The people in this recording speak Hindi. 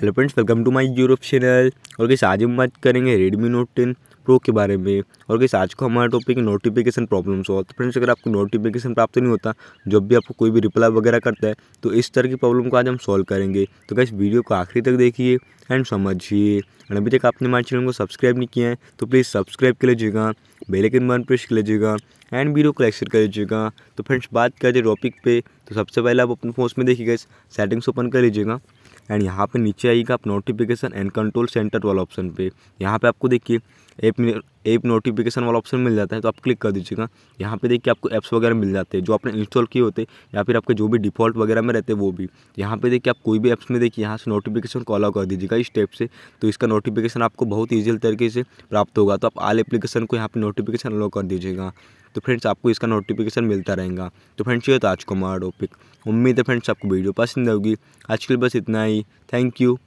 hello friends welcome to my Europe channel और कैसे आज हम बात करेंगे रेडमी नोट टेन प्रो के बारे में और कैसे आज को हमारा टॉपिक नोटिफिकेशन प्रॉब्लम्स सॉल्व तो फ्रेंड्स अगर आपको नोटिफिकेशन प्राप्त नहीं होता जब भी आपको कोई भी रिप्लाई वगैरह करता है तो इस तरह की प्रॉब्लम को आज हम सॉल्व करेंगे तो क्या वीडियो को आखिरी तक देखिए एंड समझिए एंड अभी तक आपने हमारे चैनल को सब्सक्राइब नहीं किया है तो प्लीज़ सब्सक्राइब कर लीजिएगा बेलेकन बन प्रेस कर लीजिएगा एंड वीडियो को कर लीजिएगा तो फ्रेंड्स बात करते टॉपिक पे तो सबसे पहले आप अपने फोन में देखिएगा सेटिंग्स ओपन कर लीजिएगा एंड यहाँ पे नीचे आएगा आप नोटिफिकेशन एंड कंट्रोल सेंटर वाला ऑप्शन पे यहाँ पे आपको देखिए ऐप एप नोटिफिकेशन वाला ऑप्शन मिल जाता है तो आप क्लिक कर दीजिएगा यहाँ पे देखिए आपको ऐप्स वगैरह मिल जाते हैं जो आपने इंस्टॉल किए होते या फिर आपके जो भी डिफॉल्ट वगैरह में रहते हैं वो भी यहाँ पे देखिए आप कोई भी ऐप्स में देखिए यहाँ से नोटिफिकेशन कॉल आउट कर दीजिएगा इस स्टेप से तो इसका नोटिफिकेशन आपको बहुत ईजी तरीके से प्राप्त होगा तो आप आल एप्लीकेशन को यहाँ पर नोटिफिकेशन अलाउ कर दीजिएगा तो फ्रेंड्स आपको इसका नोटिफिकेशन मिलता रहेगा तो फ्रेंड्स ये तो आज को हमारा टॉपिक उम्मीद है फ्रेंड्स आपको वीडियो पसंद होगी आज के लिए बस इतना ही थैंक यू